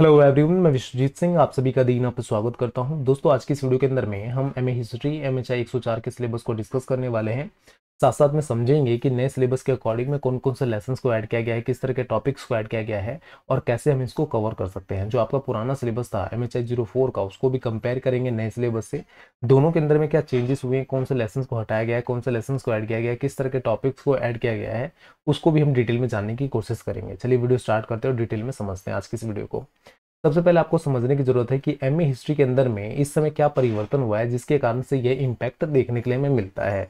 hello everyone मैं विश्वजीत सिंह आप सभी का दीना पर स्वागत करता हूं दोस्तों आज की इस वीडियो के अंदर में हम M A history M H I एक के सिलेबस को डिस्कस करने वाले हैं साथ साथ में समझेंगे कि नए सिलेबस के अकॉर्डिंग में कौन कौन से लेसन को ऐड किया गया है किस तरह के टॉपिक्स को ऐड किया गया है और कैसे हम इसको कवर कर सकते हैं जो आपका पुराना सिलेबस था एम एच जीरो फोर का उसको भी कंपेयर करेंगे नए सिलेबस से दोनों के अंदर में क्या चेंजेस हुए हैं कौन से लेसन को हटाया गया है कौन से लेसन को ऐड किया गया है किस तरह के टॉपिक्स को ऐड किया गया है उसको भी हम डिटेल में जानने की कोशिश करेंगे चलिए वीडियो स्टार्ट करते हैं और डिटेल में समझते हैं आज की इस वीडियो को सबसे पहले आपको समझने की जरूरत है कि एम हिस्ट्री के अंदर में इस समय क्या परिवर्तन हुआ है जिसके कारण से यह इम्पैक्ट देखने के लिए हमें मिलता है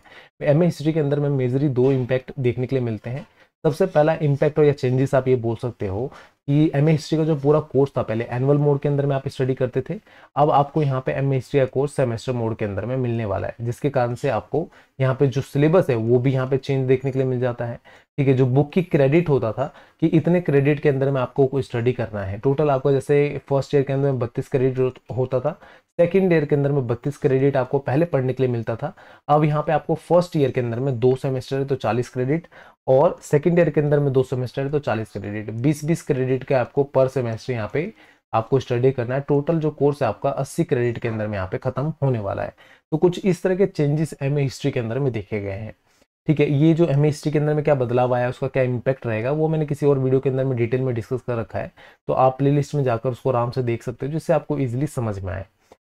एम हिस्ट्री के अंदर में मेजरी दो इम्पैक्ट देखने के लिए मिलते हैं सबसे पहला इम्पैक्ट और या चेंजेस आप ये बोल सकते हो कि एम हिस्ट्री का जो पूरा कोर्स था पहले एनुअल मोड के अंदर में आप स्टडी करते थे अब आपको यहाँ पे एम हिस्ट्री का कोर्स सेमेस्टर मोड के अंदर में मिलने वाला है जिसके कारण से आपको यहाँ पे जो सिलेबस है वो भी यहाँ पे चेंज देखने के लिए मिल जाता है ठीक है जो बुक की क्रेडिट होता था कि इतने क्रेडिट के अंदर में आपको कोई स्टडी करना है टोटल आपको जैसे फर्स्ट ईयर के अंदर में बत्तीस क्रेडिट होता था सेकेंड ईयर के अंदर में बत्तीस क्रेडिट आपको पहले पढ़ने के लिए मिलता था अब यहाँ पे आपको फर्स्ट ईयर के अंदर में दो सेमेस्टर है तो चालीस क्रेडिट और सेकेंड ईयर के अंदर में दो सेमेस्टर है तो चालीस क्रेडिट बीस बीस क्रेडिट के आपको पर सेमेस्टर यहाँ पे आपको स्टडी करना है टोटल जो कोर्स है आपका 80 क्रेडिट के अंदर में यहाँ पे खत्म होने वाला है तो कुछ इस तरह के चेंजेस एम हिस्ट्री के अंदर में देखे गए हैं ठीक है ये जो एम हिस्ट्री के अंदर में क्या बदलाव आया उसका क्या इम्पैक्ट रहेगा वो मैंने किसी और वीडियो के अंदर में डिटेल में डिस्कस कर रखा है तो आप प्ले में जाकर उसको आराम से देख सकते हो जिससे आपको ईजिली समझ में आए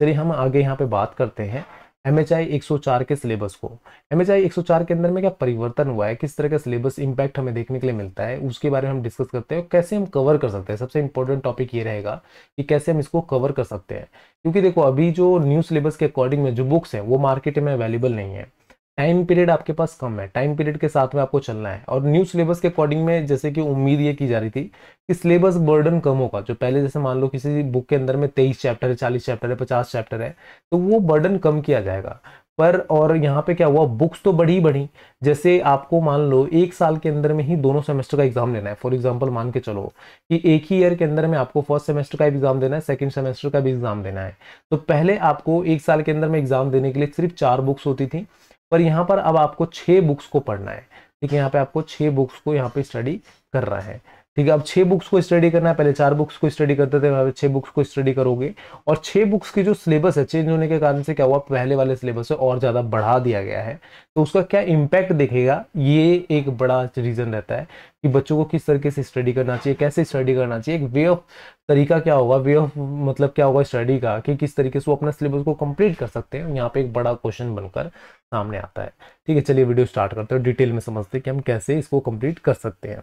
चलिए हम आगे यहाँ पे बात करते हैं एम एच आई के सिलेबस को एम एच आई के अंदर में क्या परिवर्तन हुआ है किस तरह का सिलेबस इम्पैक्ट हमें देखने के लिए मिलता है उसके बारे में हम डिस्कस करते हैं और कैसे हम कवर कर सकते हैं सबसे इंपॉर्टेंट टॉपिक ये रहेगा कि कैसे हम इसको कवर कर सकते हैं क्योंकि देखो अभी जो न्यू सिलेबस के अकॉर्डिंग में जो बुक्स हैं वो मार्केट में अवेलेबल नहीं है टाइम पीरियड आपके पास कम है टाइम पीरियड के साथ में आपको चलना है और न्यू सिलेबस के अकॉर्डिंग में जैसे कि उम्मीद ये की जा रही थी कि सिलेबस बर्डन कम होगा जो पहले जैसे मान लो किसी बुक के अंदर में तेईस चैप्टर है चालीस चैप्टर है पचास चैप्टर है तो वो बर्डन कम किया जाएगा पर और यहाँ पे क्या हुआ बुक्स तो बढ़ी बढ़ी जैसे आपको मान लो एक साल के अंदर में ही दोनों सेमेस्टर का एग्जाम लेना है फॉर एग्जाम्पल मान के चलो कि एक ही ईयर के अंदर में आपको फर्स्ट सेमेस्टर का एग्जाम देना है सेकंड सेमेस्टर का भी एग्जाम देना है तो पहले आपको एक साल के अंदर में एग्जाम देने के लिए सिर्फ चार बुक्स होती थी पर यहाँ पर अब आपको छः बुक्स को पढ़ना है ठीक है यहाँ पे आपको छः बुक्स को यहाँ पे स्टडी करना है ठीक है अब छः बुक्स को स्टडी करना है पहले चार बुक्स को स्टडी करते थे वहाँ पे छः बुक्स को स्टडी करोगे और छः बुक्स की जो सिलेबस है चेंज होने के कारण से क्या हुआ पहले वाले सिलेबस से और ज़्यादा बढ़ा दिया गया है तो उसका क्या इम्पैक्ट देखेगा ये एक बड़ा रीज़न रहता है कि बच्चों को किस तरीके से स्टडी करना चाहिए कैसे स्टडी करना चाहिए एक वे ऑफ तरीका क्या होगा वे ऑफ मतलब क्या होगा स्टडी का कि किस तरीके से वो अपना सिलेबस को कंप्लीट कर सकते हैं यहाँ पे एक बड़ा क्वेश्चन बनकर सामने आता है ठीक है चलिए वीडियो स्टार्ट करते हैं डिटेल में समझते हैं कि हम कैसे इसको कंप्लीट कर सकते हैं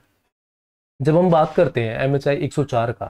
जब हम बात करते हैं एम एच आई एक सौ चार का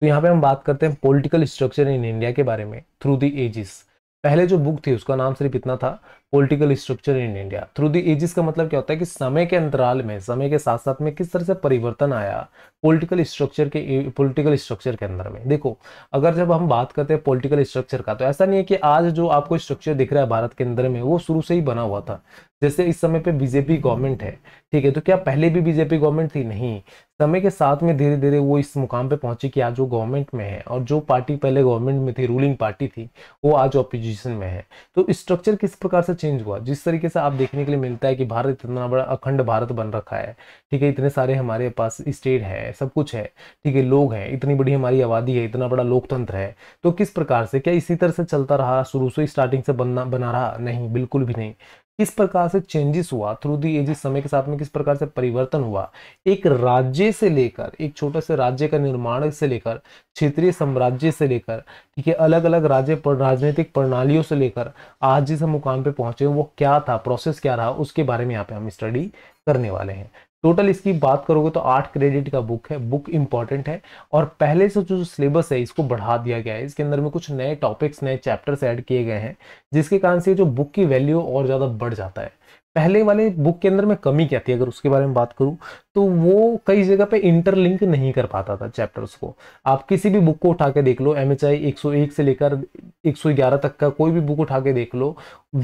तो यहाँ पे हम बात करते हैं पॉलिटिकल स्ट्रक्चर इन इंडिया के बारे में थ्रू दी एजिस पहले जो बुक थी उसका नाम सिर्फ इतना था political structure in India through the ages का मतलब क्या होता है कि समय के अंतराल में समय के साथ साथ में किस तरह से परिवर्तन आया पॉलिटिकल स्ट्रक्चर के पॉलिटिकल स्ट्रक्चर के अंदर में देखो अगर जब हम बात करते हैं पॉलिटिकल स्ट्रक्चर का तो ऐसा नहीं है कि आज जो आपको स्ट्रक्चर दिख रहा है भारत के अंदर में वो शुरू से ही बना हुआ था जैसे इस समय पे बीजेपी गवर्नमेंट है ठीक है तो क्या पहले भी बीजेपी गवर्नमेंट थी नहीं समय के साथ में धीरे धीरे वो इस मुकाम पे पहुंची कि आज वो गवर्नमेंट में है और जो पार्टी पहले गवर्नमेंट में थी रूलिंग पार्टी थी वो आज ऑपोजिशन में है तो स्ट्रक्चर किस प्रकार से चेंज हुआ जिस तरीके से आप देखने के लिए मिलता है कि भारत इतना बड़ा अखंड भारत बन रखा है ठीक है इतने सारे हमारे पास स्टेट है सब कुछ है ठीक है लोग हैं इतनी बड़ी हमारी आबादी है इतना बड़ा लोकतंत्र है तो किस प्रकार से क्या इसी तरह से चलता रहा शुरू से स्टार्टिंग से बनना बना रहा नहीं बिल्कुल भी नहीं किस प्रकार से चेंजेस हुआ थ्रू दी एजिस समय के साथ में किस प्रकार से परिवर्तन हुआ एक राज्य से लेकर एक छोटे से राज्य का निर्माण से लेकर क्षेत्रीय साम्राज्य से लेकर ठीक है अलग अलग राज्य पर राजनीतिक प्रणालियों से लेकर आज जिस हम मुकाम पे पहुंचे वो क्या था प्रोसेस क्या रहा उसके बारे में यहाँ पे हम स्टडी करने वाले हैं टोटल इसकी बात करोगे तो आठ क्रेडिट का बुक है बुक इंपॉर्टेंट है और पहले से जो सिलेबस है इसको बढ़ा दिया गया है इसके अंदर में कुछ नए टॉपिक्स नए चैप्टर्स ऐड किए गए हैं जिसके कारण से जो बुक की वैल्यू और ज़्यादा बढ़ जाता है पहले वाले बुक के अंदर में कमी क्या थी अगर उसके बारे में बात करूं तो वो कई जगह पे इंटरलिंक नहीं कर पाता था चैप्टर्स को आप किसी भी बुक को उठा के देख लो एम एच आई एक सौ एक से लेकर एक सौ ग्यारह तक का कोई भी बुक उठा के देख लो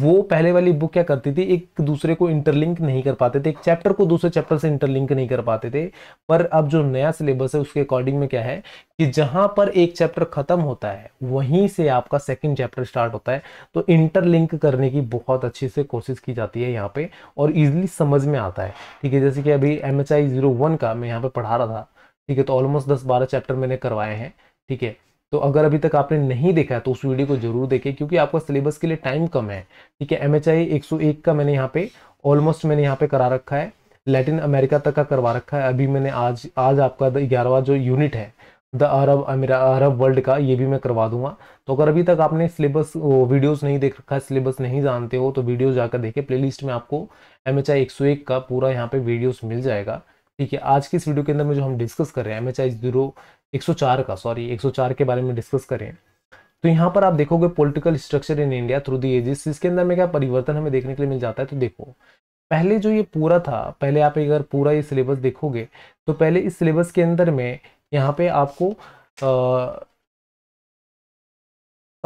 वो पहले वाली बुक क्या करती थी एक दूसरे को इंटरलिंक नहीं कर पाते थे एक चैप्टर को दूसरे चैप्टर से इंटरलिंक नहीं कर पाते थे पर अब जो नया सिलेबस है उसके अकॉर्डिंग में क्या है कि जहां पर एक चैप्टर खत्म होता है वहीं से आपका सेकंड चैप्टर स्टार्ट होता है तो इंटरलिंक करने की बहुत अच्छे से कोशिश की जाती है यहाँ पे और इजीली समझ में आता है ठीक है जैसे कि अभी M H I zero one का मैं यहाँ पे पढ़ा रहा था ठीक है तो ऑलमोस्ट दस बारह चैप्टर मैंने करवाए हैं ठीक है तो अगर अभी तक आपने नहीं देखा है तो उस वीडियो को जरूर देखें क्योंकि आपका सिलेबस के लिए टाइम कम है ठीक है एम एच आई एक सौ एक का मैंने यहाँ पे ऑलमोस्ट मैंने यहाँ पे करा रखा है लैटिन अमेरिका तक का करवा रखा है अभी मैंने आज आज आपका ग्यारहवा जो यूनिट है द अरब अमीर अरब वर्ल्ड का ये भी मैं करवा दूंगा तो अगर अभी तक आपने सिलेबस वीडियोस नहीं देख रखा है सिलेबस नहीं जानते हो तो वीडियो जाकर देखिए प्लेलिस्ट में आपको एम एच आई एक सौ एक का पूरा यहाँ पे वीडियोस मिल जाएगा ठीक है आज की इस वीडियो के अंदर में जो हम डिस्कस कर रहे हैं एम एच आई जीरो एक सौ चार का सॉरी एक सौ चार के बारे में डिस्कस करें तो यहाँ पर आप देखोगे political structure in India through the ages इसके अंदर में क्या परिवर्तन हमें देखने के लिए मिल जाता है तो देखो पहले जो ये पूरा था पहले आप अगर पूरा ये सिलेबस देखोगे तो पहले इस सिलेबस के अंदर में यहाँ पे आपको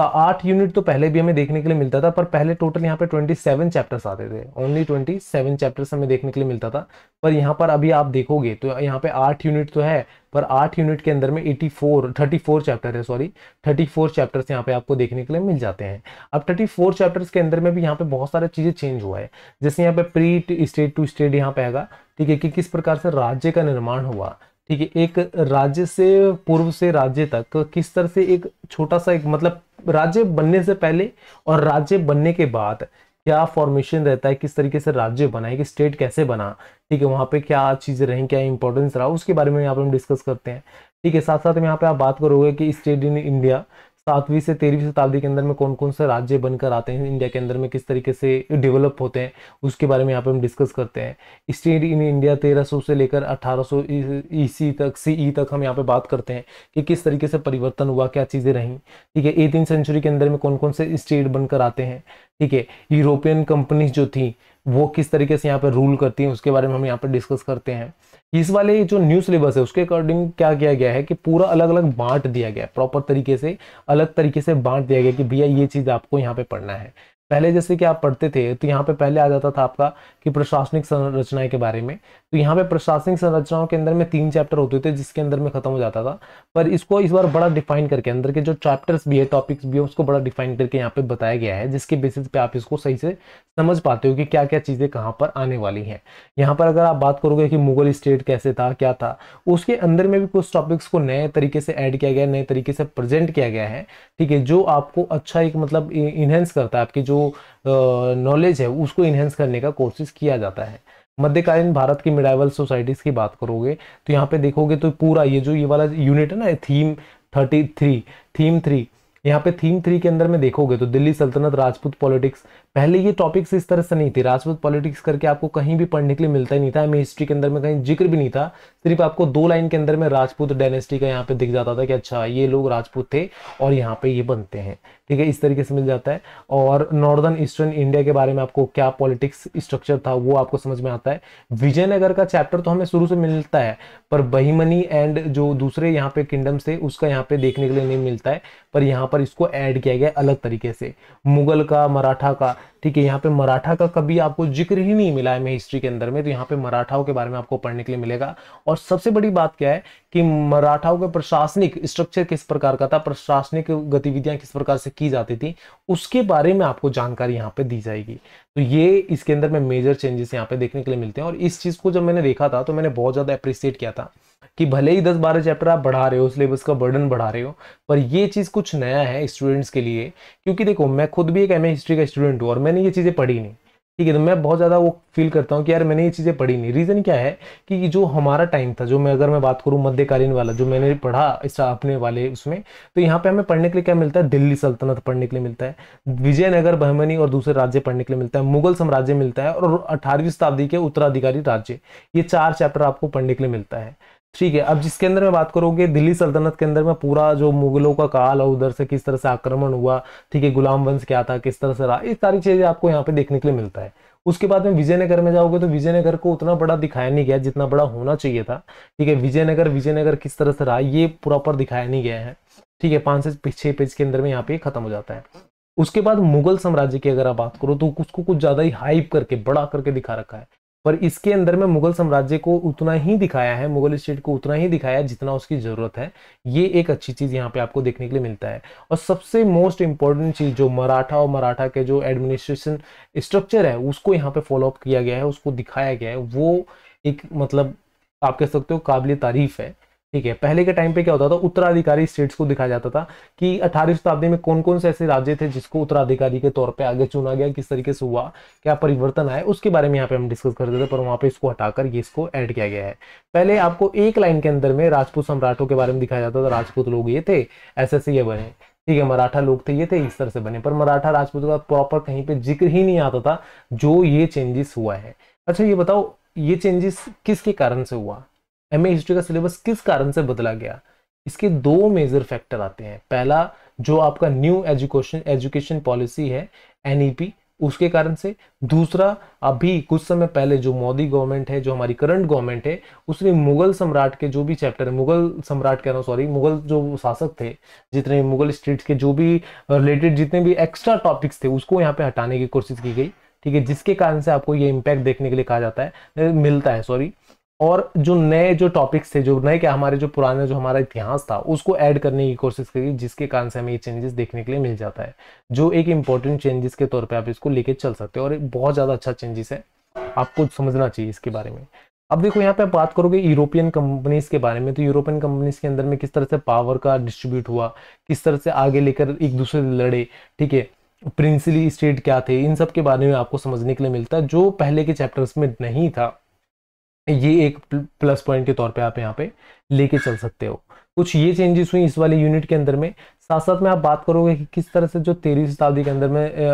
आठ यूनिट तो पहले भी हमें देखने के लिए मिलता था पर पहले टोटल यहाँ पे ट्वेंटी सेवन चैप्टर्स आते थे ओनली ट्वेंटी सेवन चैप्टर्स हमें देखने के लिए मिलता था पर यहाँ पर अभी आप देखोगे तो यहाँ पे आठ यूनिट तो है पर आठ यूनिट के अंदर में eighty four thirty four chapter है सॉरी थर्टी फोर चैप्टर्स यहाँ पे आपको देखने के लिए मिल जाते हैं अब थर्टी फोर चैप्टर्स के अंदर में भी यहाँ पे बहुत सारे चीज़ें चेंज हुआ है जैसे यहाँ पे प्री स्टेट टू स्टेट यहाँ पे आएगा ठीक है कि किस प्रकार से राज्य का निर्माण हुआ ठीक है एक राज्य से पूर्व से राज्य तक किस तरह से एक छोटा सा एक मतलब राज्य बनने से पहले और राज्य बनने के बाद क्या फॉर्मेशन रहता है किस तरीके से राज्य बना कि स्टेट कैसे बना ठीक है वहां पे क्या चीज़ें रही क्या इंपॉर्टेंस रहा उसके बारे में यहाँ पर हम डिस्कस करते हैं ठीक है साथ साथ में यहाँ पे आप बात करोगे कि स्टेट इन इंडिया सातवीं से तेरहवीं शताब्दी के अंदर में कौन कौन से राज्य बनकर आते हैं इंडिया के अंदर में किस तरीके से डेवलप होते हैं उसके बारे में यहाँ पे हम डिस्कस करते हैं स्टेट इन इंडिया 1300 से लेकर 1800 ईसी तक सीई e तक हम यहाँ पे बात करते हैं कि किस तरीके से परिवर्तन हुआ क्या चीज़ें रहीं ठीक है एटीन सेंचुरी के अंदर में कौन कौन से स्टेट बनकर आते हैं ठीक है यूरोपियन कंपनीज जो थी वो किस तरीके से यहाँ पर रूल करती है उसके बारे में हम यहाँ पर डिस्कस करते हैं इस वाले जो न्यू सिलेबस है उसके अकॉर्डिंग क्या किया गया है कि पूरा अलग अलग बांट दिया गया है प्रॉपर तरीके से अलग तरीके से बांट दिया गया कि भैया ये चीज़ आपको यहाँ पे पढ़ना है पहले जैसे कि आप पढ़ते थे तो यहाँ पे पहले आ जाता था आपका कि प्रशासनिक संरचनाएं के बारे में तो यहाँ पे प्रशासनिक संरचनाओं के अंदर में तीन चैप्टर होते थे जिसके अंदर में खत्म हो जाता था पर इसको इस बार बड़ा डिफाइन करके अंदर के जो चैप्टर्स भी है टॉपिक्स भी है उसको बड़ा डिफाइन करके यहाँ पे बताया गया है जिसके बेसिस पे आप इसको सही से समझ पाते हो कि क्या क्या चीज़ें कहाँ पर आने वाली है यहाँ पर अगर आप बात करोगे कि मुगल स्टेट कैसे था क्या था उसके अंदर में भी कुछ टॉपिक्स को नए तरीके से ऐड किया गया नए तरीके से प्रेजेंट किया गया है ठीक है जो आपको अच्छा एक मतलब इन्हेंस करता है आपकी जो नॉलेज है उसको इन्हेंस करने का कोशिश किया जाता है मध्यकालीन भारत की मिडाइवल सोसाइटीज की बात करोगे तो यहाँ पे देखोगे तो पूरा ये जो ये वाला यूनिट है ना theme thirty three theme three यहाँ पे थीम थ्री के अंदर में देखोगे तो दिल्ली सल्तनत राजपूत पॉलिटिक्स पहले ये टॉपिक्स इस तरह से नहीं थे राजपूत पॉलिटिक्स करके आपको कहीं भी पढ़ने के लिए मिलता ही नहीं था हमें हिस्ट्री के अंदर में कहीं जिक्र भी नहीं था सिर्फ आपको दो लाइन के अंदर में राजपूत डायनेस्टी का यहाँ पे दिख जाता था कि अच्छा ये लोग राजपूत थे और यहाँ पे ये बनते हैं ठीक है इस तरीके से मिल जाता है और नॉर्दर्न ईस्टर्न इंडिया के बारे में आपको क्या पॉलिटिक्स स्ट्रक्चर था वो आपको समझ में आता है विजयनगर का चैप्टर तो हमें शुरू से मिलता है पर बहिमनी एंड जो दूसरे यहाँ पे किंगडम से उसका यहाँ पे देखने के लिए नहीं मिलता है पर यहाँ पर इसको ऐड किया गया अलग तरीके से मुगल का मराठा का ठीक है यहाँ पे मराठा का कभी आपको जिक्र ही नहीं मिला है मैं हिस्ट्री के अंदर में तो यहाँ पे मराठाओं के बारे में आपको पढ़ने के लिए मिलेगा और सबसे बड़ी बात क्या है कि मराठाओं के प्रशासनिक स्ट्रक्चर किस प्रकार का था प्रशासनिक गतिविधियां किस प्रकार से की जाती थी उसके बारे में आपको जानकारी यहाँ पे दी जाएगी तो ये इसके अंदर में मेजर चेंजेस यहाँ पे देखने के लिए मिलते हैं और इस चीज़ को जब मैंने देखा था तो मैंने बहुत ज़्यादा अप्रिसिएट किया था कि भले ही दस बारह चैप्टर आप बढ़ा रहे हो सिलेबस का बर्डन बढ़ा रहे हो पर ये चीज़ कुछ नया है स्टूडेंट्स के लिए क्योंकि देखो मैं खुद भी एक एम हिस्ट्री का स्टूडेंट हूँ और मैंने ये चीज़ें पढ़ी नहीं ठीक है तो मैं बहुत ज़्यादा वो फील करता हूँ कि यार मैंने ये चीज़ें पढ़ी नहीं रीज़न क्या है कि जो हमारा टाइम था जो मैं अगर मैं बात करूँ मध्यकालीन वाला जो मैंने पढ़ा इस अपने वाले उसमें तो यहाँ पे हमें पढ़ने के लिए क्या मिलता है दिल्ली सल्तनत पढ़ने के लिए मिलता है विजयनगर बहमनी और दूसरे राज्य पढ़ने के लिए मिलता है मुगल साम्राज्य मिलता है और अठारहवीं शताब्दी के उत्तराधिकारी राज्य ये चार चैप्टर आपको पढ़ने के लिए मिलता है ठीक है अब जिसके अंदर मैं बात करोगे दिल्ली सल्तनत के अंदर में पूरा जो मुगलों का काल और उधर से किस तरह से आक्रमण हुआ ठीक है गुलाम वंश क्या था किस तरह से रहा ये सारी चीजें आपको यहाँ पे देखने के लिए मिलता है उसके बाद में विजयनगर में जाओगे तो विजयनगर को उतना बड़ा दिखाया नहीं गया जितना बड़ा होना चाहिए था ठीक है विजयनगर विजयनगर किस तरह से रहा ये प्रॉपर दिखाया नहीं गया है ठीक है पांच से छह पेज के अंदर में यहाँ पे खत्म हो जाता है उसके बाद मुगल साम्राज्य की अगर आप बात करो तो उसको कुछ ज्यादा ही हाइप करके बड़ा करके दिखा रखा है पर इसके अंदर में मुगल साम्राज्य को उतना ही दिखाया है मुगल स्टेट को उतना ही दिखाया है जितना उसकी ज़रूरत है ये एक अच्छी चीज़ यहाँ पे आपको देखने के लिए मिलता है और सबसे मोस्ट इंपॉर्टेंट चीज़ जो मराठा और मराठा के जो एडमिनिस्ट्रेशन स्ट्रक्चर है उसको यहाँ पे फॉलोअप किया गया है उसको दिखाया गया है वो एक मतलब आप कह सकते हो काबिल तारीफ है ठीक है पहले के टाइम पे क्या होता था उत्तराधिकारी स्टेट्स को दिखाया जाता था कि अठारह शताब्दी में कौन कौन से ऐसे राज्य थे जिसको उत्तराधिकारी के तौर पे आगे चुना गया किस तरीके से हुआ क्या परिवर्तन आए उसके बारे में यहाँ पे हम डिस्कस करते थे पर वहाँ पे इसको हटाकर ये इसको ऐड किया गया है पहले आपको एक लाइन के अंदर में राजपूत सम्राटों के बारे में दिखाया जाता था राजपूत लोग ये थे ऐसे ऐसे ये बने ठीक है मराठा लोग थे ये थे इस तरह से बने पर मराठा राजपूत का प्रॉपर कहीं पर जिक्र ही नहीं आता था जो ये चेंजेस हुआ है अच्छा ये बताओ ये चेंजेस किसके कारण से हुआ एम हिस्ट्री का सिलेबस किस कारण से बदला गया इसके दो मेजर फैक्टर आते हैं पहला जो आपका न्यू एजुकेशन एजुकेशन पॉलिसी है एनईपी e उसके कारण से दूसरा अभी कुछ समय पहले जो मोदी गवर्नमेंट है जो हमारी करंट गवर्नमेंट है उसने मुगल सम्राट के जो भी चैप्टर है मुगल सम्राट कह रहा हूँ सॉरी मुगल जो शासक थे जितने मुगल स्टेट्स के जो भी रिलेटेड जितने भी एक्स्ट्रा टॉपिक्स थे उसको यहाँ पे हटाने की कोशिश की गई ठीक है जिसके कारण से आपको ये इम्पैक्ट देखने के लिए कहा जाता है मिलता है सॉरी और जो नए जो टॉपिक्स थे जो नए क्या हमारे जो पुराने जो हमारा इतिहास था उसको ऐड करने की कोशिश करी जिसके कारण से हमें ये चेंजेस देखने के लिए मिल जाता है जो एक इंपॉर्टेंट चेंजेस के तौर पे आप इसको लेके चल सकते हो और बहुत ज़्यादा अच्छा चेंजेस है आपको समझना चाहिए इसके बारे में अब देखो यहाँ पे आप बात करोगे यूरोपियन कंपनीज के बारे में तो यूरोपियन कंपनीज के अंदर में किस तरह से पावर का डिस्ट्रीब्यूट हुआ किस तरह से आगे लेकर एक दूसरे लड़े ठीक है प्रिंसली स्टेट क्या थे इन सब के बारे में आपको समझने के लिए मिलता है जो पहले के चैप्टर्स में नहीं था ये एक प्लस पॉइंट के तौर पे आप यहाँ पे लेके चल सकते हो कुछ ये चेंजेस हुई इस वाले यूनिट के अंदर में साथ साथ में आप बात करोगे कि किस तरह से जो तेरहवीं शताब्दी के अंदर में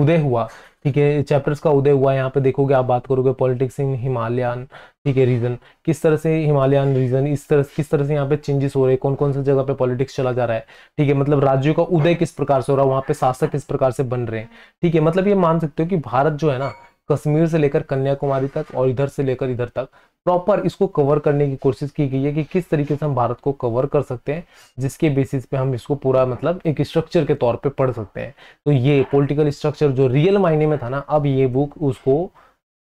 उदय हुआ ठीक है चैप्टर्स का उदय हुआ यहाँ पे देखोगे आप बात करोगे पॉलिटिक्स इन हिमालयन ठीक है रीजन किस तरह से हिमालयन रीजन इस तरह किस तरह से यहाँ पे चेंजेस हो रहे हैं कौन कौन से जगह पे पॉलिटिक्स चला जा रहा है ठीक है मतलब राज्यों का उदय किस प्रकार से हो रहा है वहाँ पे शासक किस प्रकार से बन रहे हैं ठीक है मतलब ये मान सकते हो कि भारत जो है ना कश्मीर से लेकर कन्याकुमारी तक और इधर से लेकर इधर तक प्रॉपर इसको कवर करने की कोशिश की गई है कि किस तरीके से हम भारत को कवर कर सकते हैं जिसके बेसिस पे हम इसको पूरा मतलब एक स्ट्रक्चर के तौर पे पढ़ सकते हैं तो ये पॉलिटिकल स्ट्रक्चर जो रियल मायने में था ना अब ये बुक उसको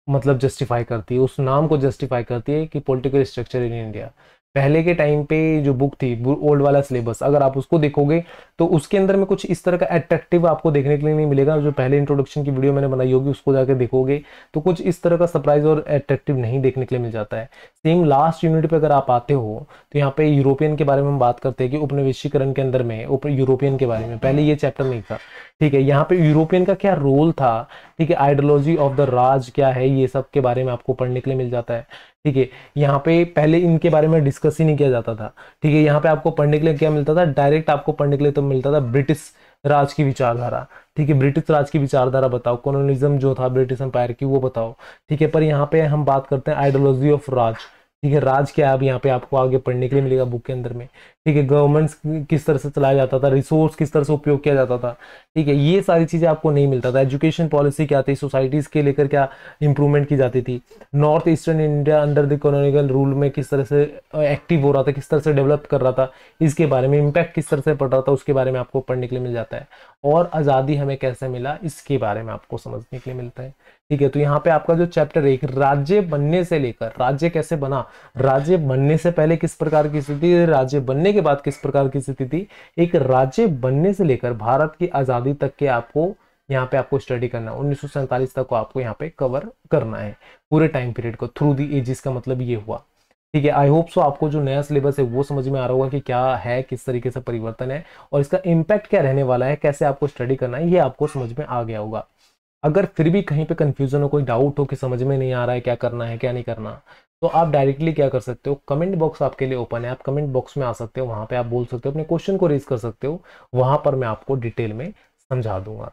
मतलब जस्टिफाई करती है उस नाम को जस्टिफाई करती है कि पोलिटिकल स्ट्रक्चर इन इंडिया पहले के टाइम पे जो बुक थी ओल्ड वाला सिलेबस अगर आप उसको देखोगे तो उसके अंदर में कुछ इस तरह का अट्रैक्टिव आपको देखने के लिए नहीं मिलेगा जो पहले इंट्रोडक्शन की वीडियो मैंने बनाई होगी उसको जाके देखोगे तो कुछ इस तरह का सरप्राइज और अट्रैक्टिव नहीं देखने के लिए मिल जाता है सेम लास्ट यूनिट पर अगर आप आते हो तो यहाँ पे यूरोपियन के बारे में हम बात करते हैं कि उपनिवेशीकरण के अंदर में यूरोपियन के बारे में पहले ये चैप्टर नहीं था ठीक है यहाँ पे यूरोपियन का क्या रोल था ठीक है आइडियोलॉजी ऑफ द राज क्या है ये सब के बारे में आपको पढ़ने के लिए मिल जाता है ठीक है यहाँ पे पहले इनके बारे में डिस्कस ही नहीं किया जाता था ठीक है यहाँ पे आपको पढ़ने के लिए क्या मिलता था डायरेक्ट आपको पढ़ने के लिए तो मिलता था ब्रिटिश राज की विचारधारा ठीक है ब्रिटिश राज की विचारधारा बताओ कॉलोनिज्म जो था ब्रिटिश एम्पायर की वो बताओ ठीक है पर यहाँ पे हम बात करते हैं आइडियोलॉजी ऑफ राज ठीक है राज क्या है अब यहाँ पे आपको आगे पढ़ने के लिए मिलेगा बुक के अंदर में ठीक है गवर्नमेंट्स किस तरह से चलाया जाता था रिसोर्स किस तरह से उपयोग किया जाता था ठीक है ये सारी चीज़ें आपको नहीं मिलता था एजुकेशन पॉलिसी क्या थी सोसाइटीज़ के लेकर क्या इंप्रूवमेंट की जाती थी north eastern India under the economical rule में किस तरह से एक्टिव हो रहा था किस तरह से डेवलप कर रहा था इसके बारे में इम्पैक्ट किस तरह से पड़ रहा था उसके बारे में आपको पढ़ने के लिए मिल जाता है और आज़ादी हमें कैसे मिला इसके बारे में आपको समझने के लिए मिलता है ठीक है तो यहाँ पे आपका जो चैप्टर एक राज्य बनने से लेकर राज्य कैसे बना राज्य बनने से पहले किस प्रकार की स्थिति राज्य बनने के बाद किस प्रकार की स्थिति थी एक राज्य बनने से लेकर भारत की आज़ादी तक के आपको यहाँ पे आपको स्टडी करना है उन्नीस तक को आपको यहाँ पे कवर करना है पूरे टाइम पीरियड को थ्रू दी एजिस का मतलब ये हुआ ठीक है आई होप सो आपको जो नया सिलेबस है वो समझ में आ रहा होगा कि क्या है किस तरीके से परिवर्तन है और इसका इम्पैक्ट क्या रहने वाला है कैसे आपको स्टडी करना है ये आपको समझ में आ गया होगा अगर फिर भी कहीं पे कंफ्यूजन हो कोई डाउट हो कि समझ में नहीं आ रहा है क्या करना है क्या नहीं करना तो आप डायरेक्टली क्या कर सकते हो कमेंट बॉक्स आपके लिए ओपन है आप कमेंट बॉक्स में आ सकते हो वहां पे आप बोल सकते हो अपने क्वेश्चन को रेज कर सकते हो वहां पर मैं आपको डिटेल में समझा दूंगा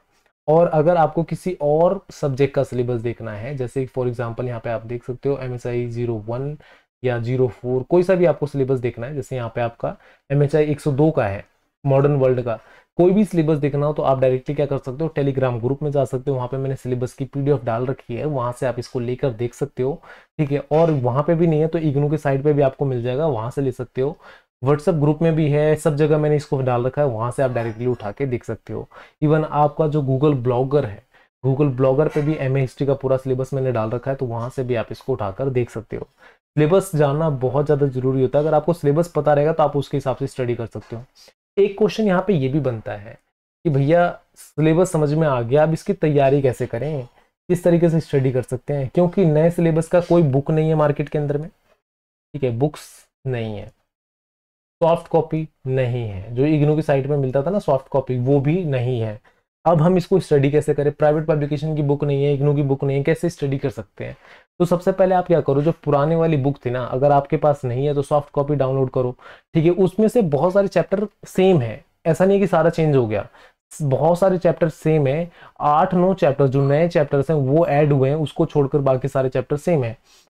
और अगर आपको किसी और सब्जेक्ट का सिलेबस देखना है जैसे फॉर एग्जाम्पल यहाँ पे आप देख सकते हो एम एस जीरो वन या जीरो फोर कोई सा भी आपको सिलेबस देखना है जैसे यहाँ पे आपका एम एच एक सौ दो का है मॉडर्न वर्ल्ड का कोई भी सिलेबस देखना हो तो आप डायरेक्टली क्या कर सकते हो टेलीग्राम ग्रुप में जा सकते हो वहां पे मैंने सिलेबस की पीडीएफ डाल रखी है वहां से आप इसको लेकर देख सकते हो ठीक है और वहां पे भी नहीं है तो इग्नू के साइड पे भी आपको मिल जाएगा वहां से ले सकते हो व्हाट्सएप ग्रुप में भी है सब जगह मैंने इसको डाल रखा है वहां से आप डायरेक्टली उठा के देख सकते हो इवन आपका जो गूगल ब्लॉगर है गूगल ब्लॉगर पे भी एम हिस्ट्री का पूरा सिलेबस मैंने डाल रखा है तो वहां से भी आप इसको उठाकर देख सकते हो सिलेबस जानना बहुत ज़्यादा जरूरी होता है अगर आपको सिलेबस पता रहेगा तो आप उसके हिसाब से स्टडी कर सकते हो एक क्वेश्चन यहाँ पे ये भी बनता है कि भैया सिलेबस समझ में आ गया अब इसकी तैयारी कैसे करें किस तरीके से स्टडी कर सकते हैं क्योंकि नए सिलेबस का कोई बुक नहीं है मार्केट के अंदर में ठीक है बुक्स नहीं है सॉफ्ट कॉपी नहीं है जो इग्नू की साइट में मिलता था ना सॉफ्ट कॉपी वो भी नहीं है अब हम इसको स्टडी कैसे करें प्राइवेट पब्लिकेशन की बुक नहीं है इग्नू की बुक नहीं है कैसे स्टडी कर सकते हैं तो सबसे पहले आप क्या करो जो पुराने वाली बुक थी ना अगर आपके पास नहीं है तो सॉफ्ट कॉपी डाउनलोड करो ठीक है उसमें से बहुत सारे चैप्टर सेम है ऐसा नहीं है कि सारा चेंज हो गया बहुत सारे चैप्टर सेम है आठ नौ चैप्टर जो नए चैप्टर्स हैं वो ऐड हुए हैं उसको छोड़कर बाकी सारे चैप्टर सेम है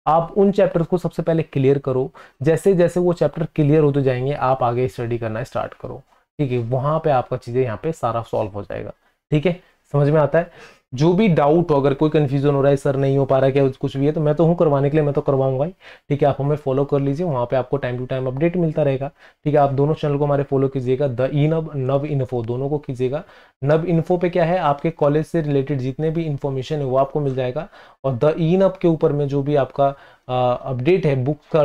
आप उन चैप्टर्स को सबसे पहले क्लियर करो जैसे जैसे वो चैप्टर क्लियर होते जाएंगे आप आगे स्टडी करना स्टार्ट करो ठीक है वहां पे आपका चीज़ें यहाँ पे सारा सॉल्व हो जाएगा ठीक है समझ में आता है जो भी डाउट हो अगर कोई कंफ्यूजन हो रहा है सर नहीं हो पा रहा है क्या कुछ भी है तो मैं तो हूँ करवाने के लिए मैं तो करवाऊंगा ही ठीक है आप हमें फॉलो कर लीजिए वहाँ पे आपको टाइम टू टाइम अपडेट मिलता रहेगा ठीक है आप दोनों चैनल को हमारे फॉलो कीजिएगा द इन नव नव इन्फो दोनों को कीजिएगा नव इन्फो पे क्या है आपके कॉलेज से रिलेटेड जितने भी इन्फॉर्मेशन है वो आपको मिल जाएगा और द इन नव के ऊपर में जो भी आपका अपडेट है बुक का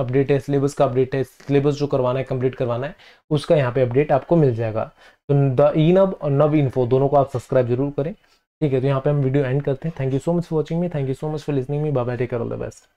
अपडेट है सिलेबस का अपडेट है सिलेबस जो करवाना है कंप्लीट करवाना है उसका यहाँ पे अपडेट आपको मिल जाएगा तो द इन अब और नव इन्फो दोनों को आप सब्सक्राइब जरूर करें ठीक है तो यहाँ पे हम वीडियो एंड करते हैं thank you so much for watching me thank you so much for listening me bye take all the best